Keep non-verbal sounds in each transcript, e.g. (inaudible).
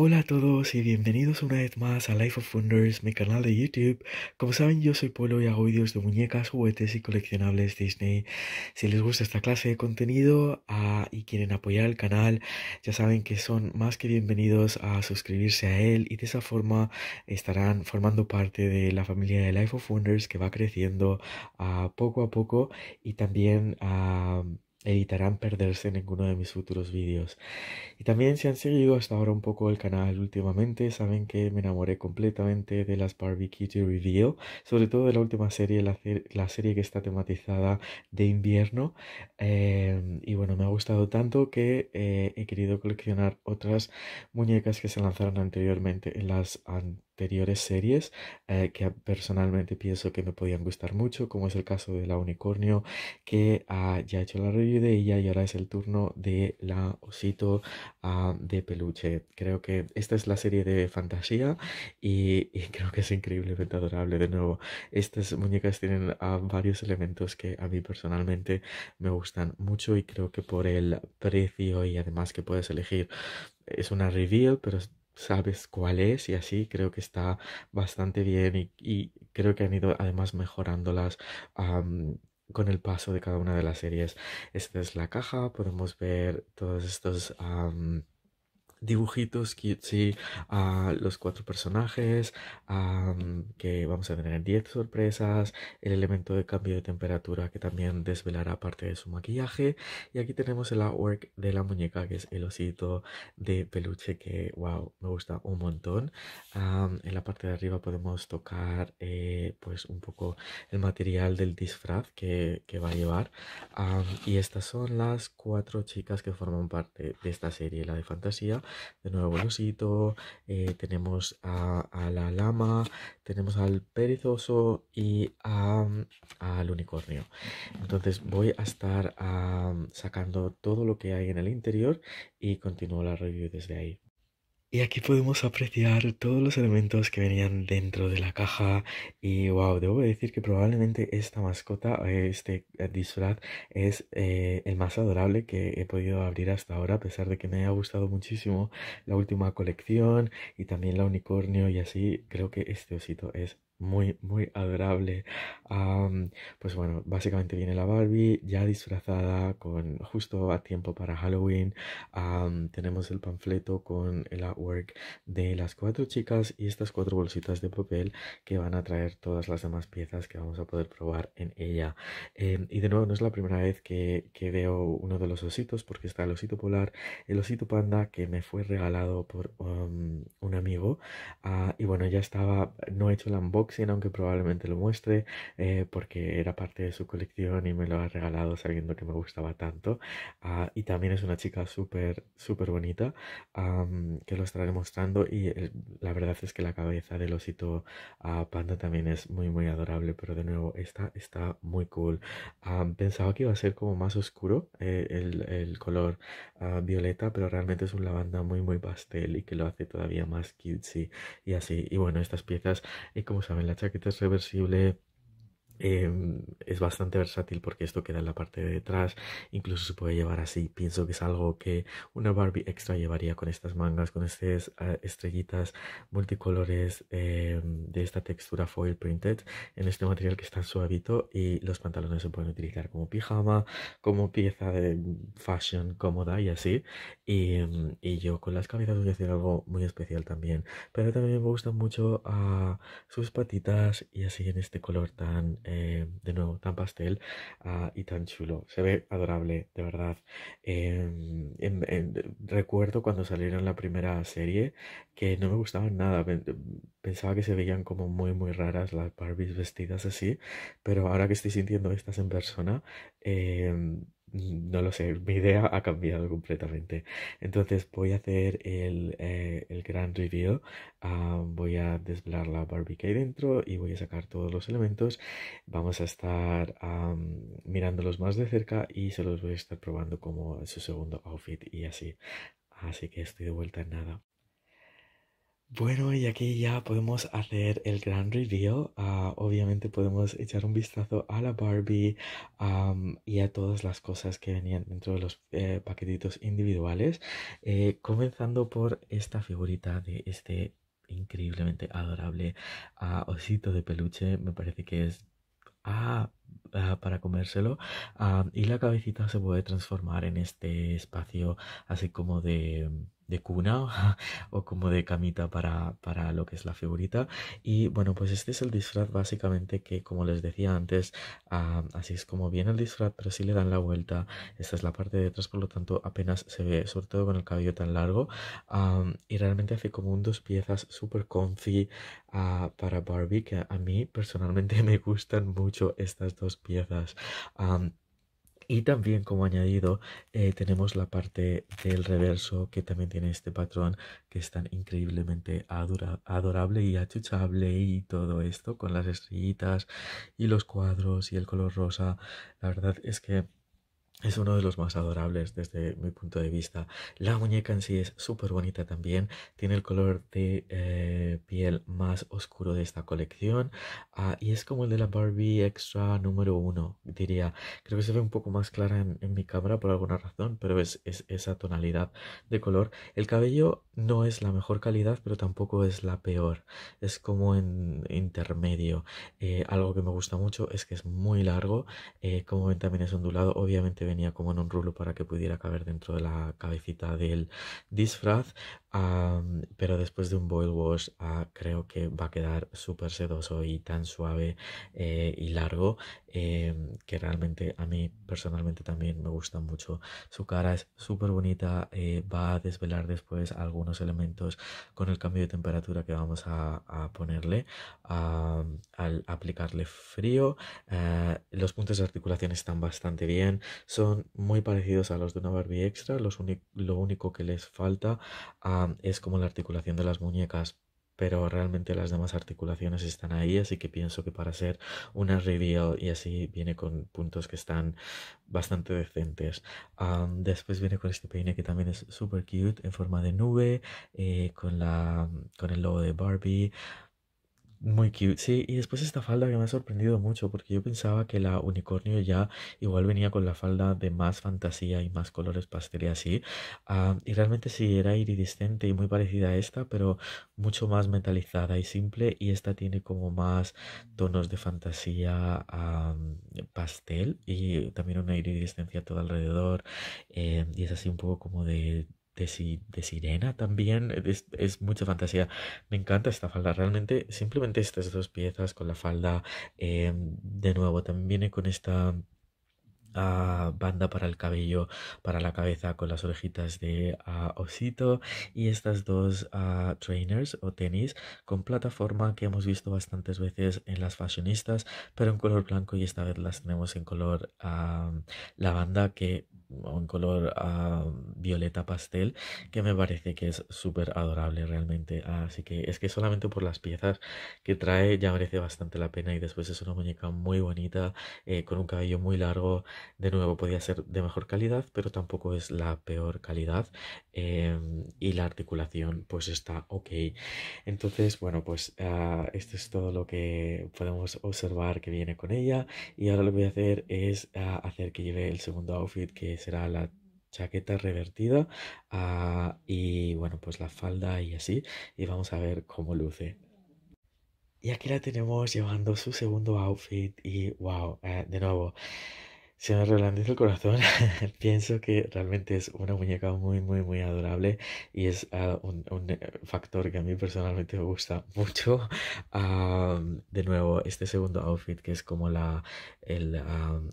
Hola a todos y bienvenidos una vez más a Life of Wonders, mi canal de YouTube. Como saben, yo soy Polo y hago vídeos de muñecas, juguetes y coleccionables Disney. Si les gusta esta clase de contenido ah, y quieren apoyar el canal, ya saben que son más que bienvenidos a suscribirse a él y de esa forma estarán formando parte de la familia de Life of Wonders que va creciendo ah, poco a poco y también... a ah, evitarán perderse ninguno de mis futuros vídeos. Y también si han seguido hasta ahora un poco el canal últimamente, saben que me enamoré completamente de las Barbie Kitty Reveal sobre todo de la última serie, la, serie que está tematizada de invierno. Em, y bueno, me ha gustado tanto que eh, he querido coleccionar otras muñecas que se lanzaron anteriormente en las... anteriores anteriores series eh, que personalmente pienso que me podían gustar mucho, como es el caso de La Unicornio, que ah, ya he hecho la review de ella y ahora es el turno de La Osito ah, de Peluche. Creo que esta es la serie de fantasía y, creo que es increíblemente adorable. De nuevo, estas muñecas tienen ah, varios elementos que a mí personalmente me gustan mucho y creo que por el precio y además que puedes elegir es una reveal pero sabes cuál es y así creo que está bastante bien y, creo que han ido además mejorándolas con el paso de cada una de las series. Esta es la caja, podemos ver todos estos dibujitos cutesy a los cuatro personajes, que vamos a tener 10 sorpresas, el elemento de cambio de temperatura que también desvelará parte de su maquillaje. Y aquí tenemos el artwork de la muñeca, que es el osito de peluche, que wow, me gusta un montón. en la parte de arriba podemos tocar eh, pues un poco el material del disfraz que, va a llevar. y estas son las cuatro chicas que forman parte de esta serie, la de fantasía de nuevo el eh, tenemos a, la lama, tenemos al perezoso y mm, al unicornio. Entonces voy a estar sacando todo lo que hay en el interior y continúo la review desde ahí. Y aquí podemos apreciar todos los elementos que venían dentro de la caja y wow, debo decir que probablemente esta mascota, este eh, disfraz es eh, el más adorable que he podido abrir hasta ahora a pesar de que me haya gustado muchísimo la última colección y también la unicornio y así creo que este osito es muy, muy adorable. pues bueno, básicamente viene la Barbie ya disfrazada, con justo a tiempo para Halloween. tenemos el panfleto con el artwork de las cuatro chicas y estas cuatro bolsitas de papel que van a traer todas las demás piezas que vamos a poder probar en ella. Em, y de nuevo, no es la primera vez que, veo uno de los ositos, porque está el osito polar, el osito panda que me fue regalado por um, un amigo. Ah, y bueno, ya estaba, no he hecho el unboxing aunque probablemente lo muestre, eh, porque era parte de su colección y me lo ha regalado sabiendo que me gustaba tanto. Ah, y también es una chica súper, súper bonita, que lo estaré mostrando. Y la verdad es que la cabeza del osito ah, panda también es muy, muy adorable, pero de nuevo, esta está muy cool. Ah, pensaba que iba a ser como más oscuro eh, el, color violeta, pero realmente es un lavanda muy, muy pastel y que lo hace todavía más cutesy y así. Y bueno, estas piezas, y eh, como saben la chaqueta es reversible, em, es bastante versátil porque esto queda en la parte de detrás, incluso se puede llevar así, pienso que es algo que una Barbie extra llevaría con estas mangas, con estas eh, estrellitas multicolores eh, de esta textura foil printed en este material que está suavito y los pantalones se pueden utilizar como pijama, como pieza de fashion cómoda y así. Y, yo con las cabezas voy a hacer algo muy especial también, pero también me gustan mucho ah, sus patitas y así en este color tan, eh, de nuevo, tan pastel ah, y tan chulo. Se ve adorable, de verdad. Em, em, em, recuerdo cuando salieron la primera serie que no me gustaban nada. Pensaba que se veían como muy, muy raras las Barbies vestidas así. Pero ahora que estoy sintiendo estas en persona, eh, no lo sé, mi idea ha cambiado completamente. Entonces voy a hacer el, eh, gran review, ah, voy a desvelar la Barbie que dentro y voy a sacar todos los elementos. Vamos a estar mirándolos más de cerca y se los voy a estar probando como su segundo outfit y así. Así que estoy de vuelta en nada. Bueno, y aquí ya podemos hacer el gran review. Ah, obviamente podemos echar un vistazo a la Barbie y a todas las cosas que venían dentro de los eh, paquetitos individuales. Eh, comenzando por esta figurita de este increíblemente adorable ah, osito de peluche. Me parece que es... Ah, ah para comérselo y la cabecita se puede transformar en este espacio así como de de cuna (laughs) o como de camita para, para lo que es la figurita. Y bueno, pues este es el disfraz básicamente que, como les decía antes, ah, así es como viene el disfraz, pero si le dan la vuelta. Esta es la parte de atrás por lo tanto apenas se ve, sobre todo con el cabello tan largo. y realmente hace como un dos piezas súper comfy ah, para Barbie, que a mí personalmente (laughs) me gustan mucho estas dos piezas. Y también como añadido eh, tenemos la parte del reverso que también tiene este patrón que es tan increíblemente adorable y achuchable y todo esto con las estrellitas y los cuadros y el color rosa. La verdad es que es uno de los más adorables desde mi punto de vista. La muñeca en sí es súper bonita también. Tiene el color de eh, piel más oscuro de esta colección. Ah, y es como el de la Barbie Extra número uno, diría. Creo que se ve un poco más clara en, mi cámara por alguna razón, pero es, esa tonalidad de color. El cabello no es la mejor calidad, pero tampoco es la peor. Es como en intermedio. Eh, algo que me gusta mucho es que es muy largo. Eh, como ven también es ondulado, obviamente venía como en un rulo para que pudiera caber dentro de la cabecita del disfraz. pero después de un boil wash ah, creo que va a quedar súper sedoso y tan suave eh, y largo Em, que realmente a mí personalmente también me gusta mucho. Su cara es súper bonita, eh, va a desvelar después algunos elementos con el cambio de temperatura que vamos a, ponerle al aplicarle frío. Eh, los puntos de articulación están bastante bien, son muy parecidos a los de una Barbie Extra, lo único que les falta es como la articulación de las muñecas pero realmente las demás articulaciones están ahí, así que pienso que para ser una reveal y así viene con puntos que están bastante decentes. después viene con este peine que también es super cute, en forma de nube, eh, con, la, con el logo de Barbie. Muy cute, sí. Y después esta falda que me ha sorprendido mucho, porque yo pensaba que la unicornio ya igual venía con la falda de más fantasía y más colores pastel y así. Ah, y realmente sí, era iridiscente y muy parecida a esta, pero mucho más metalizada y simple. Y esta tiene como más tonos de fantasía ah, pastel y también una iridiscencia todo alrededor. Eh, y es así un poco como de de, sirena también. Es, mucha fantasía. Me encanta esta falda. Realmente, simplemente estas dos piezas con la falda. Em, de nuevo, también viene con esta ah, banda para el cabello, para la cabeza con las orejitas de ah, osito y estas dos ah, trainers o tenis con plataforma que hemos visto bastantes veces en las fashionistas, pero en color blanco y esta vez las tenemos en color lavanda que un color violeta pastel que me parece que es súper adorable realmente. así que es que solamente por las piezas que trae ya merece bastante la pena y después es una muñeca muy bonita eh, con un cabello muy largo. De nuevo, podía ser de mejor calidad, pero tampoco es la peor calidad em, y la articulación pues está ok. Entonces, bueno, pues ah, esto es todo lo que podemos observar que viene con ella y ahora lo que voy a hacer es ah, hacer que lleve el segundo outfit que será la chaqueta revertida ah, y bueno pues la falda y así y vamos a ver cómo luce y aquí la tenemos llevando su segundo outfit y wow eh, de nuevo se me relandiza el corazón. (laughs) Pienso que realmente es una muñeca muy, muy, muy adorable y es ah, un, un, eh, factor que a mí personalmente me gusta mucho. de nuevo, este segundo outfit que es como la, el,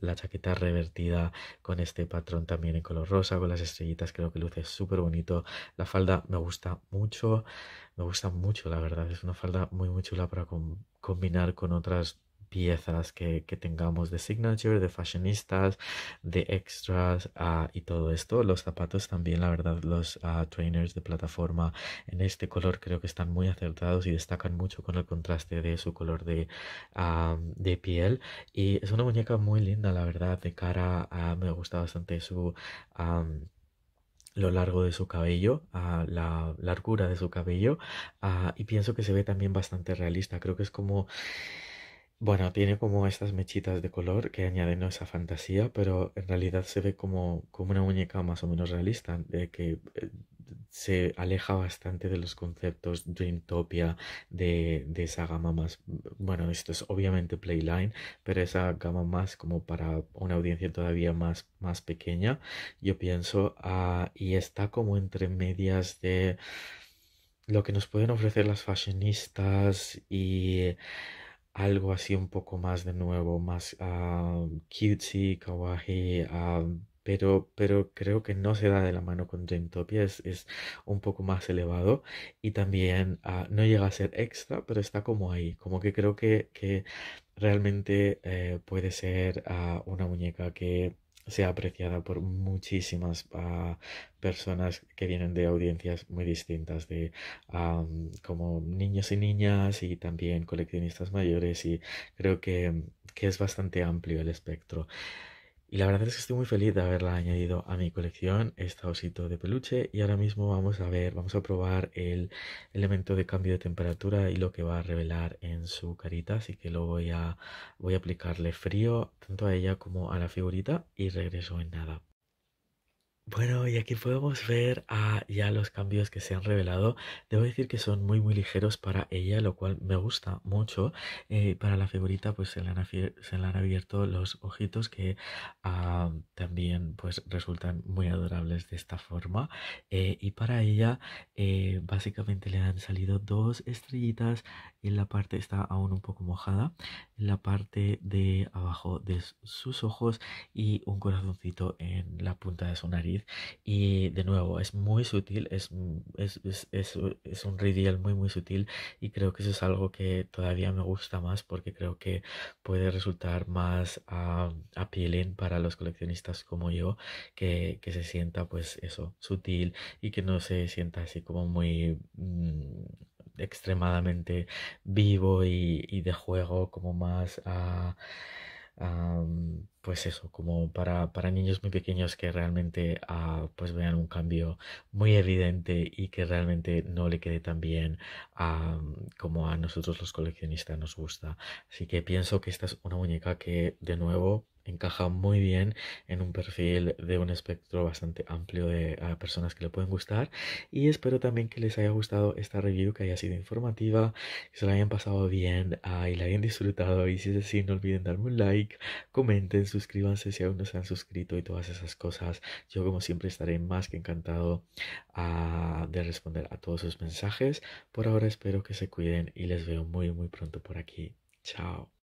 la chaqueta revertida con este patrón también en color rosa, con las estrellitas, creo que luce súper bonito. La falda me gusta mucho, me gusta mucho, la verdad. Es una falda muy, muy chula para combinar con otras piezas que, tengamos de signature, de fashionistas, de extras ah, y todo esto. Los zapatos también, la verdad, los ah, trainers de plataforma en este color creo que están muy acertados y destacan mucho con el contraste de su color de, ah, piel. Y es una muñeca muy linda, la verdad, de cara Me gusta bastante su... lo largo de su cabello, la largura de su cabello, y pienso que se ve también bastante realista. Creo que es como bueno, tiene como estas mechitas de color que añaden esa fantasía, pero en realidad se ve como, como una muñeca más o menos realista, de que eh, se aleja bastante de los conceptos Dreamtopia, de, de esa gama más, bueno, esto es obviamente Playline, pero esa gama más como para una audiencia todavía más, más pequeña, yo pienso, ah, y está como entre medias de lo que nos pueden ofrecer las fashionistas y algo así un poco más de nuevo, más uh, cutesy, kawaii, ah, pero, pero creo que no se da de la mano con Dreamtopia, es, es un poco más elevado y también ah, no llega a ser extra, pero está como ahí, como que creo que, realmente eh, puede ser una muñeca que sea apreciada por muchísimas ah, personas que vienen de audiencias muy distintas, de como niños y niñas y también coleccionistas mayores y creo que, que es bastante amplio el espectro. Y la verdad es que estoy muy feliz de haberla añadido a mi colección, esta osito de peluche. Y ahora mismo vamos a ver, vamos a probar el elemento de cambio de temperatura y lo que va a revelar en su carita. Así que lo voy a, voy a aplicarle frío tanto a ella como a la figurita y regreso en nada. Bueno, y aquí podemos ver ah, ya los cambios que se han revelado. Debo decir que son muy, muy ligeros para ella, lo cual me gusta mucho. Eh, para la figurita, pues se le han, abierto los ojitos que ah, también pues resultan muy adorables de esta forma. Eh, y para ella, eh, básicamente le han salido dos estrellitas. En la parte está aún un poco mojada. En la parte de abajo de sus ojos y un corazoncito en la punta de su nariz y de nuevo, es muy sutil, es, mm, es, es, es, un reveal muy, muy sutil y creo que eso es algo que todavía me gusta más porque creo que puede resultar más uh, appealing para los coleccionistas como yo, que, que, se sienta pues eso, sutil y que no se sienta así como muy... Mm, extremadamente vivo y, de juego como más a ah, pues eso, como para, para, niños muy pequeños que realmente ah, pues vean un cambio muy evidente y que realmente no le quede tan bien ah, como a nosotros los coleccionistas nos gusta. Así que pienso que esta es una muñeca que de nuevo encaja muy bien en un perfil de un espectro bastante amplio de ah, personas que le pueden gustar y espero también que les haya gustado esta review que haya sido informativa que se la hayan pasado bien y la hayan disfrutado y si es así no olviden darme un like comenten suscríbanse si aún no se han suscrito y todas esas cosas. Yo como siempre estaré más que encantado ah, de responder a todos sus mensajes. Por ahora espero que se cuiden y les veo muy muy pronto por aquí. Chao.